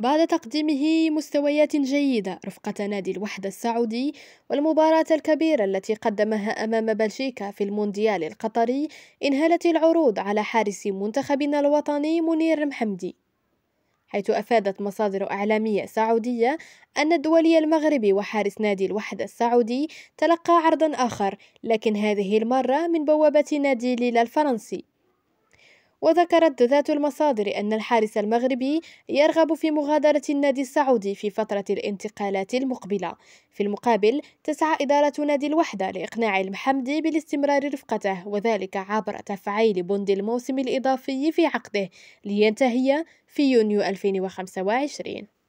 بعد تقديمه مستويات جيدة رفقة نادي الوحدة السعودي والمباراة الكبيرة التي قدمها أمام بلجيكا في المونديال القطري انهالت العروض على حارس منتخبنا الوطني منير محمدي حيث أفادت مصادر إعلامية سعودية أن الدولي المغربي وحارس نادي الوحدة السعودي تلقى عرضا آخر لكن هذه المرة من بوابة نادي ليلة الفرنسي وذكرت ذات المصادر أن الحارس المغربي يرغب في مغادرة النادي السعودي في فترة الانتقالات المقبلة في المقابل تسعى إدارة نادي الوحدة لإقناع المحمدي بالاستمرار رفقته وذلك عبر تفعيل بند الموسم الإضافي في عقده لينتهي في يونيو 2025